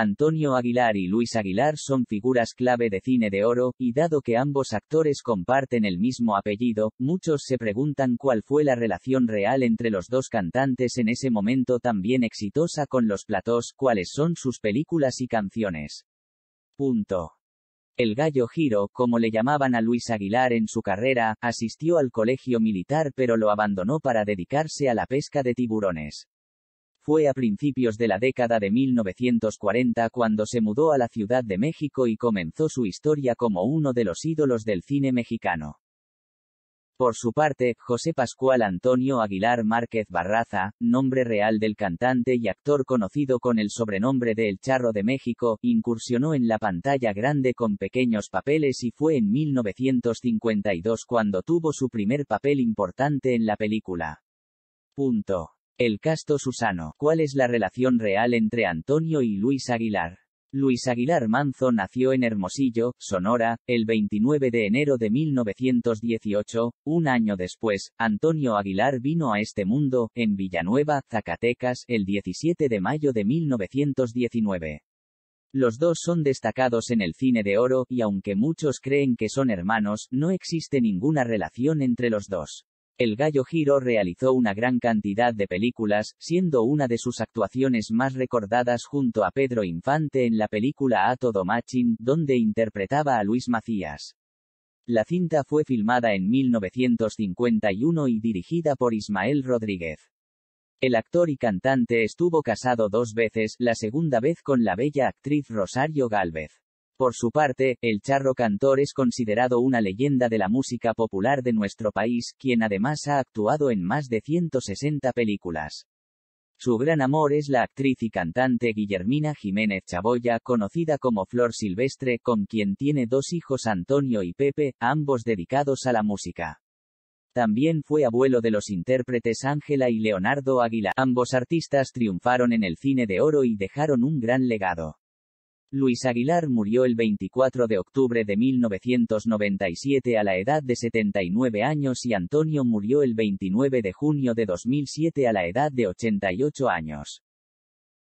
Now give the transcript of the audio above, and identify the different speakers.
Speaker 1: Antonio Aguilar y Luis Aguilar son figuras clave de cine de oro, y dado que ambos actores comparten el mismo apellido, muchos se preguntan cuál fue la relación real entre los dos cantantes en ese momento tan bien exitosa con los platós, cuáles son sus películas y canciones. El gallo giro, como le llamaban a Luis Aguilar en su carrera, asistió al colegio militar pero lo abandonó para dedicarse a la pesca de tiburones. Fue a principios de la década de 1940 cuando se mudó a la Ciudad de México y comenzó su historia como uno de los ídolos del cine mexicano. Por su parte, José Pascual Antonio Aguilar Márquez Barraza, nombre real del cantante y actor conocido con el sobrenombre de El Charro de México, incursionó en la pantalla grande con pequeños papeles y fue en 1952 cuando tuvo su primer papel importante en la película. Punto. El casto Susano. ¿Cuál es la relación real entre Antonio y Luis Aguilar? Luis Aguilar Manzo nació en Hermosillo, Sonora, el 29 de enero de 1918. Un año después, Antonio Aguilar vino a este mundo, en Villanueva, Zacatecas, el 17 de mayo de 1919. Los dos son destacados en el cine de oro, y aunque muchos creen que son hermanos, no existe ninguna relación entre los dos. El Gallo Giro realizó una gran cantidad de películas, siendo una de sus actuaciones más recordadas junto a Pedro Infante en la película A Todo Machín, donde interpretaba a Luis Macías. La cinta fue filmada en 1951 y dirigida por Ismael Rodríguez. El actor y cantante estuvo casado dos veces, la segunda vez con la bella actriz Rosario Gálvez. Por su parte, el charro cantor es considerado una leyenda de la música popular de nuestro país, quien además ha actuado en más de 160 películas. Su gran amor es la actriz y cantante Guillermina Jiménez Chaboya, conocida como Flor Silvestre, con quien tiene dos hijos Antonio y Pepe, ambos dedicados a la música. También fue abuelo de los intérpretes Ángela y Leonardo Águila. Ambos artistas triunfaron en el cine de oro y dejaron un gran legado. Luis Aguilar murió el 24 de octubre de 1997 a la edad de 79 años y Antonio murió el 29 de junio de 2007 a la edad de 88 años.